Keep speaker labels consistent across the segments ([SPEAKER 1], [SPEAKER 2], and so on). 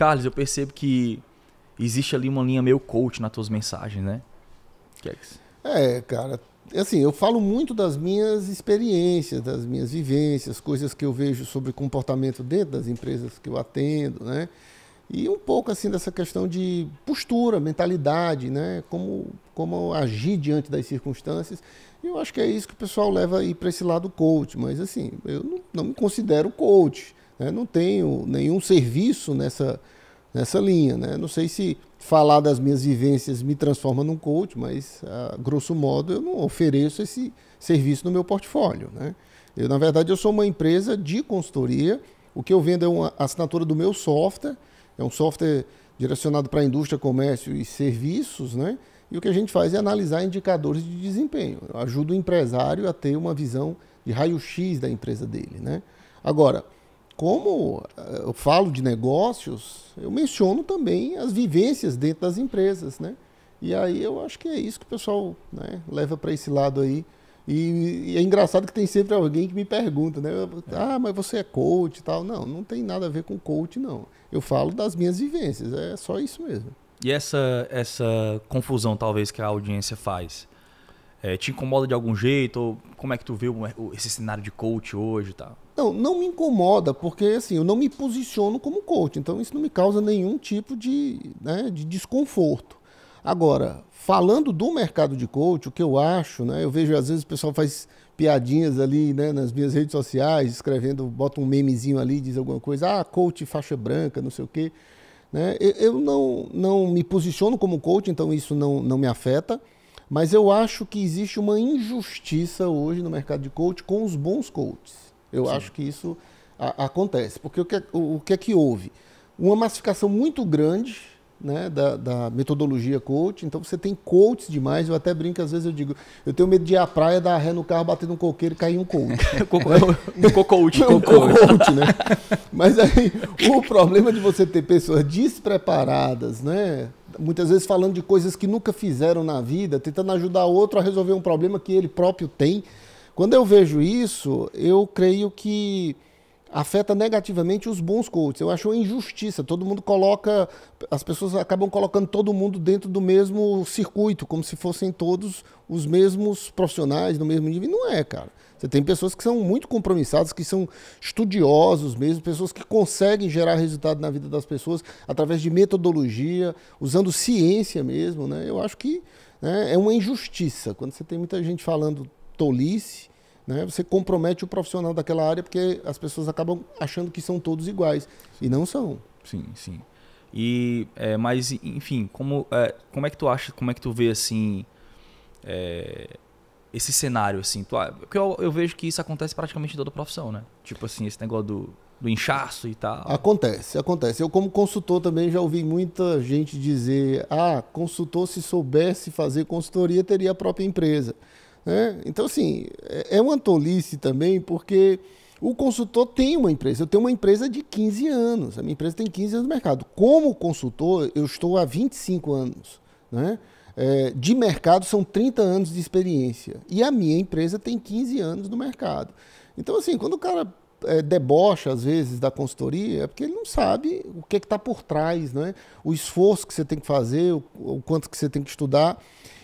[SPEAKER 1] Charles, eu percebo que existe ali uma linha meio coach nas tuas mensagens, né?
[SPEAKER 2] Que é, isso? é, cara. Assim, eu falo muito das minhas experiências, das minhas vivências, coisas que eu vejo sobre comportamento dentro das empresas que eu atendo, né? E um pouco assim dessa questão de postura, mentalidade, né? Como, como agir diante das circunstâncias. E eu acho que é isso que o pessoal leva aí para esse lado coach, mas assim, eu não, não me considero coach. Né? Não tenho nenhum serviço nessa, nessa linha. Né? Não sei se falar das minhas vivências me transforma num coach, mas, a ah, grosso modo, eu não ofereço esse serviço no meu portfólio. Né? Eu, na verdade, eu sou uma empresa de consultoria. O que eu vendo é uma assinatura do meu software. É um software direcionado para a indústria, comércio e serviços, né? E o que a gente faz é analisar indicadores de desempenho. Eu ajudo o empresário a ter uma visão de raio-x da empresa dele, né? Agora, como eh, eu falo de negócios, eu menciono também as vivências dentro das empresas, né? E aí eu acho que é isso que o pessoal né, leva para esse lado aí. E, e, é engraçado que tem sempre alguém que me pergunta, né? É. Ah, mas você é coach e tal. Não, não tem nada a ver com coach, não. Eu falo das minhas vivências, é só isso mesmo.
[SPEAKER 1] E essa, essa confusão, talvez, que a audiência faz é, te incomoda de algum jeito? Ou como é que tu vê esse cenário de coach hoje tá?
[SPEAKER 2] Não, não me incomoda, porque assim, eu não me posiciono como coach, então isso não me causa nenhum tipo de, né, de desconforto. Agora, falando do mercado de coach, o que eu acho, né, eu vejo às vezes o pessoal faz piadinhas ali né, nas minhas redes sociais, escrevendo, bota um memezinho ali, diz alguma coisa, ah, coach faixa branca, não sei o quê. Né? Eu, eu não, não me posiciono como coach, então isso não, não me afeta. Mas eu acho que existe uma injustiça hoje no mercado de coach com os bons coaches. Eu Sim. acho que isso a, acontece. Porque o que, é, o, o que é que houve? Uma massificação muito grande né, da, da, metodologia coach. Então você tem coaches demais. Eu até brinco, às vezes eu digo, eu tenho medo de ir à praia, dar ré no carro, bater num coqueiro e cair um coach. um co-coach. Um co-coach, né? Mas aí o problema de você ter pessoas despreparadas, né? muitas vezes falando de coisas que nunca fizeram na vida, tentando ajudar outro a resolver um problema que ele próprio tem. Quando eu vejo isso, eu creio que afeta negativamente os bons coaches. Eu acho uma injustiça. Todo mundo coloca, as pessoas acabam colocando todo mundo dentro do mesmo circuito, como se fossem todos os mesmos profissionais no mesmo nível. Não é, cara. Você tem pessoas que são muito compromissadas, que são estudiosos mesmo, pessoas que conseguem gerar resultado na vida das pessoas através de metodologia, usando ciência mesmo, né? Eu acho que né, é uma injustiça quando você tem muita gente falando tolice né? Você compromete o profissional daquela área porque as pessoas acabam achando que são todos iguais. E não são. Sim,
[SPEAKER 1] sim. E, é, mas, enfim, como é, como é que tu acha, como é que tu vê, assim, é, esse cenário, assim? Tu, ah, porque eu, eu, vejo que isso acontece praticamente em toda profissão, né? Tipo assim, esse negócio do, do inchaço e tal.
[SPEAKER 2] Acontece, acontece. Eu, como consultor, também já ouvi muita gente dizer, ah, consultor, se soubesse fazer consultoria, teria a própria empresa. Né? Então, assim, é, é uma tolice também, porque o consultor tem uma empresa. Eu tenho uma empresa de 15 anos. A minha empresa tem 15 anos no mercado. Como consultor, eu estou há 25 anos. Né? É, de mercado, são 30 anos de experiência. E a minha empresa tem 15 anos no mercado. Então, assim, quando o cara é, debocha, às vezes, da consultoria, é porque ele não sabe o que é está por trás, né? o esforço que você tem que fazer, o, o, quanto que você tem que estudar.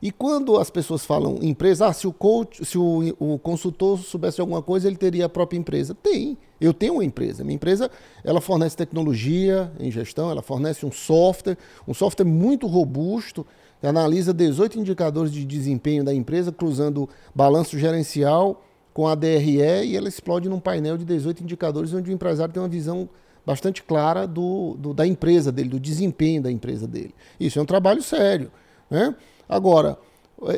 [SPEAKER 2] E quando as pessoas falam empresa, ah, se o coach, se o, o consultor soubesse alguma coisa, ele teria a própria empresa. Tem. Eu tenho uma empresa. Minha empresa ela fornece tecnologia em gestão, ela fornece um software, um software muito robusto, que analisa 18 indicadores de desempenho da empresa, cruzando balanço gerencial com a DRE e ela explode num painel de 18 indicadores, onde o empresário tem uma visão bastante clara do, do da empresa dele, do desempenho da empresa dele. Isso é um trabalho sério. Né? Agora,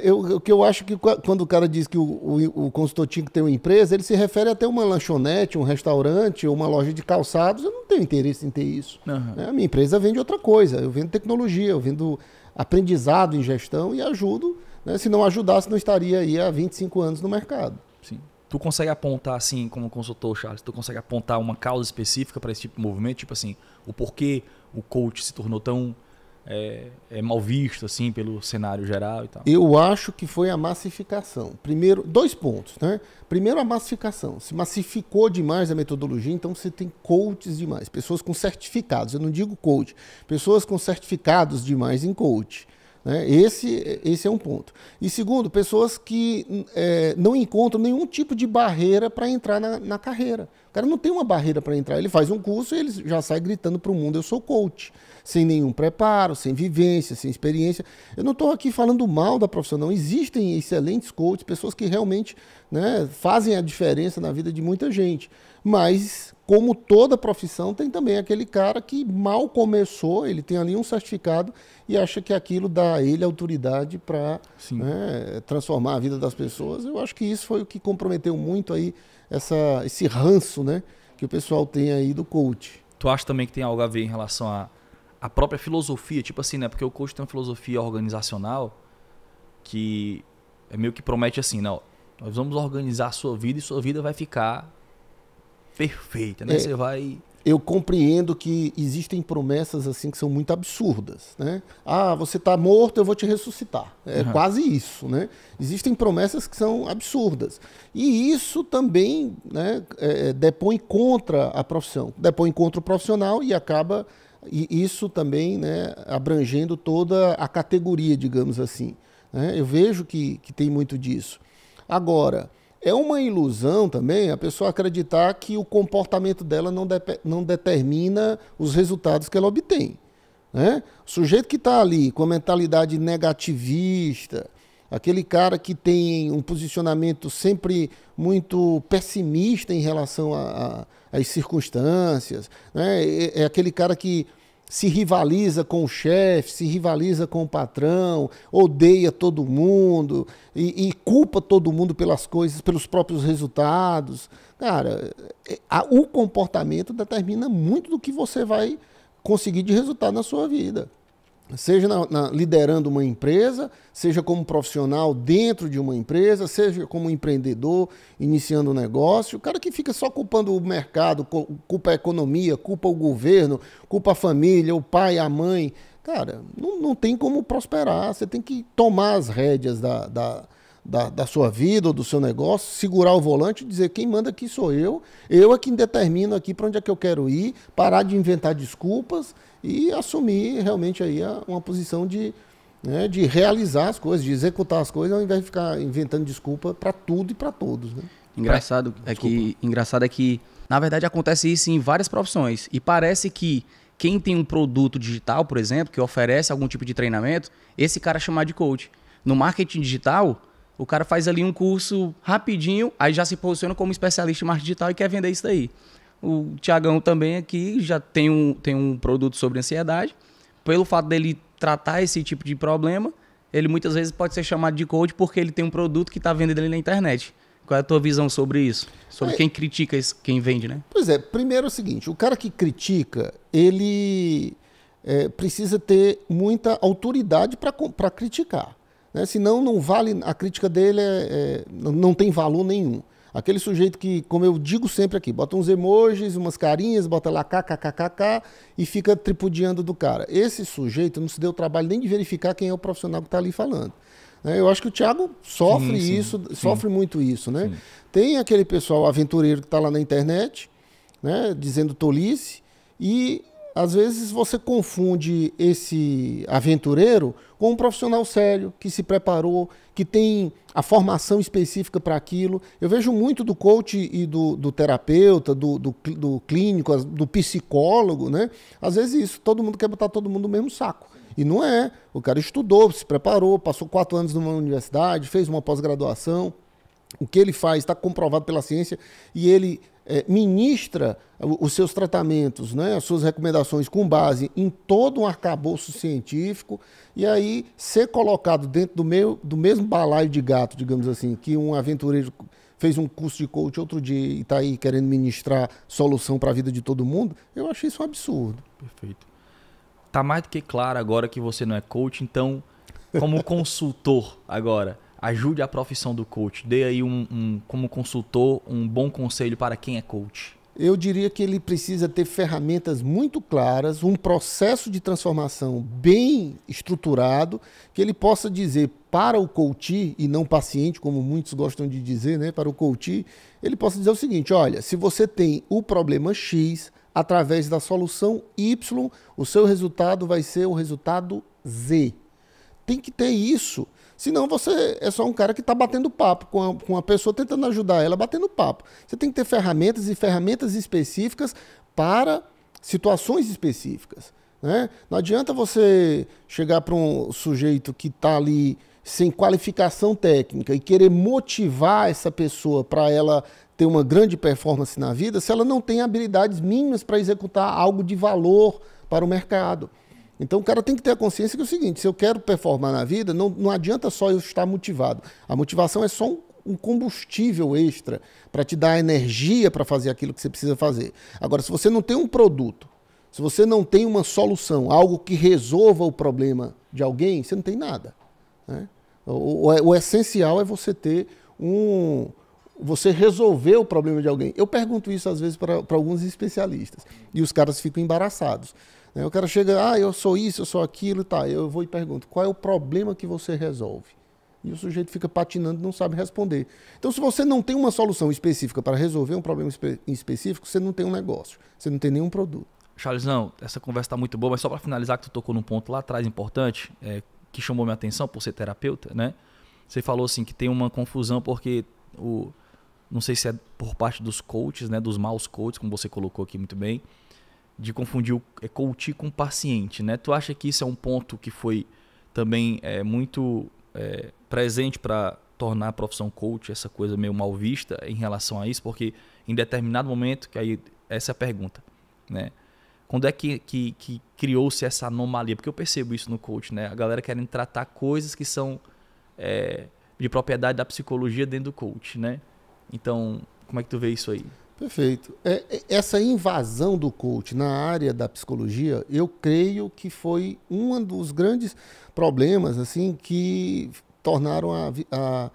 [SPEAKER 2] eu, o que eu acho que quando o cara diz que o, o, o consultor tinha que ter uma empresa, ele se refere até uma lanchonete, um restaurante ou uma loja de calçados. Eu não tenho interesse em ter isso. Uhum. Né? A minha empresa vende outra coisa. Eu vendo tecnologia, eu vendo aprendizado em gestão e ajudo. Né? Se não ajudasse, não estaria aí há 25 anos no mercado. Tu consegue apontar, assim,
[SPEAKER 1] como consultor, Charles, tu consegue apontar uma causa específica para esse tipo de movimento? Tipo assim, o porquê
[SPEAKER 2] o coach se tornou tão é, é, mal visto, assim, pelo cenário geral e tal? Eu acho que foi a massificação. Primeiro, dois pontos, né? Primeiro, a massificação. Se massificou demais a metodologia, então você tem coaches demais, pessoas com certificados. Eu não digo coach, pessoas com certificados demais em coach. Né? Esse, esse é um ponto. E segundo, pessoas que é, não encontram nenhum tipo de barreira para entrar na, na carreira cara não tem uma barreira para entrar. Ele faz um curso e ele já sai gritando para o mundo: eu sou coach. Sem nenhum preparo, sem vivência, sem experiência. Eu não estou aqui falando mal da profissão, não. Existem excelentes coaches, pessoas que realmente né, fazem a diferença na vida de muita gente. Mas, como toda profissão, tem também aquele cara que mal começou, ele tem ali um certificado e acha que aquilo dá a ele autoridade para né, transformar a vida das pessoas. Eu acho que isso foi o que comprometeu muito aí essa, esse ranço né, que o pessoal tem aí do coach.
[SPEAKER 1] Tu acha também que tem algo a ver em relação à a, a própria filosofia? Tipo assim, né? Porque o coach tem uma filosofia organizacional que é meio que promete assim, não, nós vamos organizar a sua vida e sua vida vai ficar perfeita, né? É, Você vai
[SPEAKER 2] eu compreendo que existem promessas assim que são muito absurdas, né? Ah, você está morto, eu vou te ressuscitar. É uhum. quase isso, né? Existem promessas que são absurdas. E isso também né, é, é, depõe contra a profissão, depõe contra o profissional e acaba e isso também né, abrangendo toda a categoria, digamos assim. Né? Eu vejo que, que tem muito disso. Agora, é uma ilusão também a pessoa acreditar que o comportamento dela não, de, não determina os resultados que ela obtém. Né? O sujeito que está ali com a mentalidade negativista, aquele cara que tem um posicionamento sempre muito pessimista em relação às circunstâncias, né? é, é aquele cara que se rivaliza com o chefe, se rivaliza com o patrão, odeia todo mundo e, e, culpa todo mundo pelas coisas, pelos próprios resultados. Cara, é, a, o comportamento determina muito do que você vai conseguir de resultado na sua vida seja na, na, liderando uma empresa, seja como profissional dentro de uma empresa, seja como empreendedor iniciando um negócio, o cara que fica só culpando o mercado, culpa a economia, culpa o governo, culpa a família, o pai, a mãe, cara, não, não tem como prosperar. Você tem que tomar as rédeas da, da da, da sua vida ou do seu negócio, segurar o volante e dizer quem manda aqui sou eu, eu é quem determino aqui para onde é que eu quero ir, parar de inventar desculpas e assumir realmente aí uma posição de, né, de realizar as coisas, de executar as coisas, ao invés de ficar inventando desculpa para tudo e para todos. Né?
[SPEAKER 1] Engraçado pra... é que engraçado é que na verdade acontece isso em várias profissões e parece que quem tem um produto digital, por exemplo, que oferece algum tipo de treinamento, esse cara é chamado de coach. No marketing digital, o cara faz ali um curso rapidinho, aí já se posiciona como especialista em marketing digital e quer vender isso daí. O Tiagão também aqui já tem um, tem um produto sobre ansiedade. Pelo fato dele tratar esse tipo de problema, ele muitas vezes pode ser chamado de coach porque ele tem um produto que está vendendo ali na internet. Qual é a tua visão sobre isso? Sobre é. quem critica quem vende, né?
[SPEAKER 2] Pois é, primeiro é o seguinte, o cara que critica, ele é, precisa ter muita autoridade para criticar. Né? Senão não vale, a crítica dele é, é, não tem valor nenhum. Aquele sujeito que, como eu digo sempre aqui, bota uns emojis, umas carinhas, bota lá kkkk e fica tripudiando do cara. Esse sujeito não se deu o trabalho nem de verificar quem é o profissional que está ali falando. Né? Eu acho que o Thiago sofre sim, sim, isso, sim. sofre muito isso, né? Tem aquele pessoal aventureiro que está lá na internet, né, dizendo tolice, e às vezes você confunde esse aventureiro com um profissional sério, que se preparou, que tem a formação específica para aquilo. Eu vejo muito do coach e do, do terapeuta, do, do, do, clínico, do psicólogo, né? Às vezes isso, todo mundo quer botar todo mundo no mesmo saco. E não é. O cara estudou, se preparou, passou quatro anos numa universidade, fez uma pós-graduação, o que ele faz está comprovado pela ciência e ele é, ministra os seus tratamentos, né, as suas recomendações com base em todo um arcabouço científico, e aí ser colocado dentro do, meu, do mesmo balaio de gato, digamos assim, que um aventureiro fez um curso de coach outro dia e está aí querendo ministrar solução para a vida de todo mundo, eu achei isso um absurdo.
[SPEAKER 1] Perfeito. Tá mais do que claro agora que você não é coach, então, como consultor agora, ajude a profissão do coach. Dê aí, um, um, como consultor, um bom conselho para quem é coach.
[SPEAKER 2] Eu diria que ele precisa ter ferramentas muito claras, um processo de transformação bem estruturado, que ele possa dizer para o coach e não paciente, como muitos gostam de dizer, né, para o coach, ele possa dizer o seguinte: olha, se você tem o problema X, através da solução Y, o seu resultado vai ser o resultado Z. Tem que ter isso Senão você é só um cara que está batendo papo com a, com a pessoa, tentando ajudar ela, batendo papo. Você tem que ter ferramentas e ferramentas específicas para situações específicas. Né? Não adianta você chegar para um sujeito que está ali sem qualificação técnica e querer motivar essa pessoa para ela ter uma grande performance na vida se ela não tem habilidades mínimas para executar algo de valor para o mercado. Então o cara tem que ter a consciência que é o seguinte: se eu quero performar na vida, não, não adianta só eu estar motivado. A motivação é só um, um combustível extra para te dar energia para fazer aquilo que você precisa fazer. Agora, se você não tem um produto, se você não tem uma solução, algo que resolva o problema de alguém, você não tem nada. Né? O, o, o essencial é você ter um, você resolver o problema de alguém. Eu pergunto isso às vezes para alguns especialistas e os caras ficam embaraçados. Né? O cara chega, ah, eu sou isso, eu sou aquilo, tá. Eu vou e pergunto, qual é o problema que você resolve? E o sujeito fica patinando e não sabe responder. Então, se você não tem uma solução específica para resolver um problema espe específico, você não tem um negócio, você não tem nenhum produto.
[SPEAKER 1] Charles, não, essa conversa está muito boa, mas só para finalizar, que tu tocou num ponto lá atrás importante, é, que chamou minha atenção por ser terapeuta, né? Você falou assim que tem uma confusão porque o. Não sei se é por parte dos coaches, né? Dos maus coaches, como você colocou aqui muito bem de confundir o é, coach com paciente, né? Tu acha que isso é um ponto que foi também é, muito é, presente para tornar a profissão coach essa coisa meio mal vista em relação a isso? Porque em determinado momento, que aí essa é a pergunta, né? Quando é que, que, que criou-se essa anomalia? Porque eu percebo isso no coach, né? A galera querendo tratar coisas que são é, de propriedade da psicologia dentro do coach, né? Então, como é que tu vê isso aí?
[SPEAKER 2] Perfeito. É, é, essa invasão do coach na área da psicologia, eu creio que foi um dos grandes problemas assim que tornaram a, a,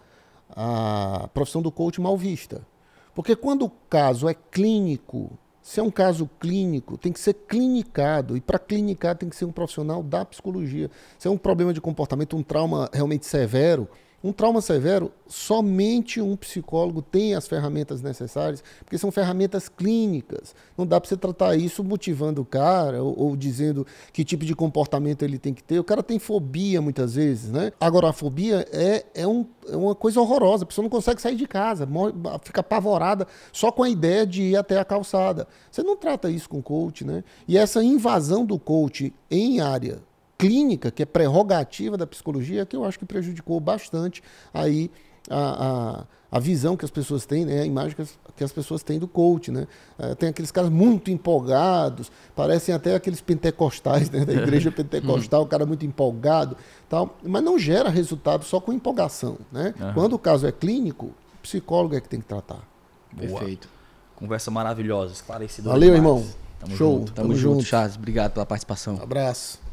[SPEAKER 2] a profissão do coach mal vista. Porque quando o caso é clínico, se é um caso clínico, tem que ser clinicado. E para clinicar, tem que ser um profissional da psicologia. Se é um problema de comportamento, um trauma realmente severo, um trauma severo, somente um psicólogo tem as ferramentas necessárias, porque são ferramentas clínicas. Não dá para você tratar isso motivando o cara ou, ou, dizendo que tipo de comportamento ele tem que ter. O cara tem fobia muitas vezes, né? Agora, a fobia é, é, um, é uma coisa horrorosa. A pessoa não consegue sair de casa, morre, fica apavorada só com a ideia de ir até a calçada. Você não trata isso com coach, né? E essa invasão do coach em área clínica, que é prerrogativa da psicologia, que eu acho que prejudicou bastante aí a, a, a visão que as pessoas têm, né, a imagem que as, que as pessoas têm do coach. Né? É, tem aqueles caras muito empolgados, parecem até aqueles pentecostais né, da igreja pentecostal, o cara muito empolgado, tal, mas não gera resultado só com empolgação. Né? Uhum. Quando o caso é clínico, o psicólogo é que tem que tratar. Boa. Perfeito.
[SPEAKER 1] Conversa maravilhosa, esclarecedora. Valeu, demais. irmão. Tamo Show. Junto. Tamo, Tamo junto, junto, Charles.
[SPEAKER 2] Obrigado pela participação. Um
[SPEAKER 1] abraço.